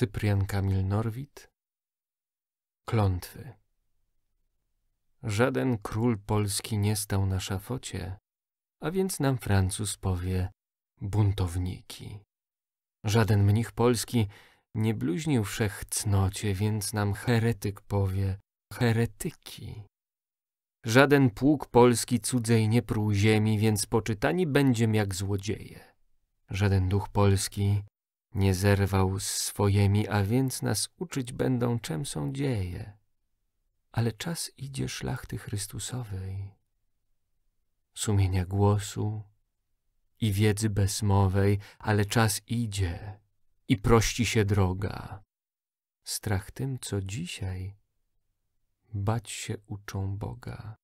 Cyprian Kamil Norwid Klątwy Żaden król polski nie stał na szafocie, a więc nam Francuz powie buntowniki. Żaden mnich polski nie bluźnił wszechcnocie, więc nam heretyk powie heretyki. Żaden pług polski cudzej nie pruł ziemi, więc poczytani będziem jak złodzieje. Żaden duch polski nie zerwał z swoimi, a więc nas uczyć będą, czem są dzieje. Ale czas idzie szlachty Chrystusowej, sumienia głosu i wiedzy bezmowej, ale czas idzie i prości się droga. Strach tym, co dzisiaj, bać się uczą Boga.